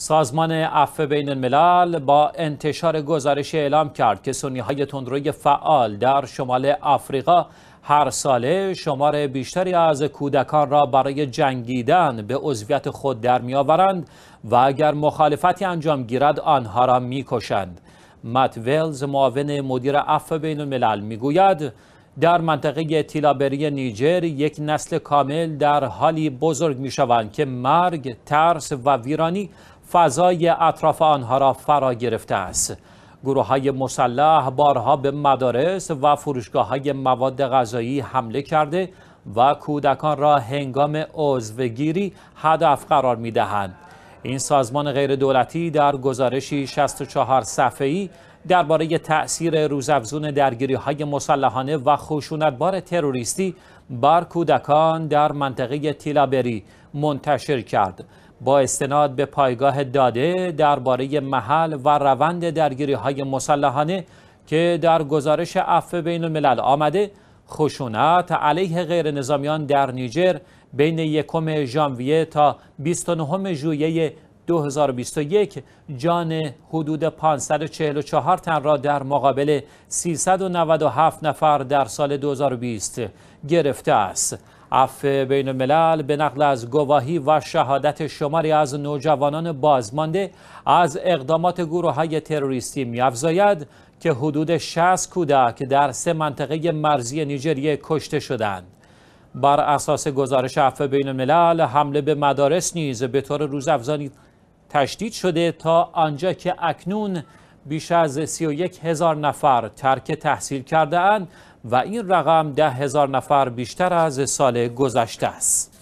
سازمان عفو بین الملل با انتشار گزارش اعلام کرد که سنی های تندروی فعال در شمال آفریقا هر ساله شمار بیشتری از کودکان را برای جنگیدن به عضویت خود در می آورند و اگر مخالفتی انجام گیرد آنها را می کشند. مت ویلز معاون مدیر عفو بین الملل می گوید در منطقه تیلابری نیجر یک نسل کامل در حالی بزرگ می شوند که مرگ، ترس و ویرانی فضای اطراف آنها را فرا گرفته است گروه های مسلح بارها به مدارس و فروشگاه های مواد غذایی حمله کرده و کودکان را هنگام عضوگیری هدف قرار می دهند. این سازمان غیر دولتی در گزارشی 64 صفحه‌ای درباره تأثیر روزافزون درگیری های مسلحانه و خشونتبار تروریستی بر کودکان در منطقه تیلابری منتشر کرد با استناد به پایگاه داده درباره محل و روند درگیری های مسلحانه که در گزارش عفو بین الملل آمده خشونت علیه غیر نظامیان در نیجر بین یکم ژانویه تا 29 ژوئیه 2021 جان حدود 544 تن را در مقابل 397 نفر در سال 2020 گرفته است. اف بین الملل به نقل از گواهی و شهادت شماری از نوجوانان بازمانده از اقدامات گروه های تروریستی میافزاید که حدود 60 کودک در سه منطقه مرزی نیجریه کشته شدند. بر اساس گزارش اف بین الملل حمله به مدارس نیز به طور روزافزانی تشدید شده تا آنجا که اکنون بیش از 31 هزار نفر ترک تحصیل کرده اند و این رقم ده هزار نفر بیشتر از سال گذشته است.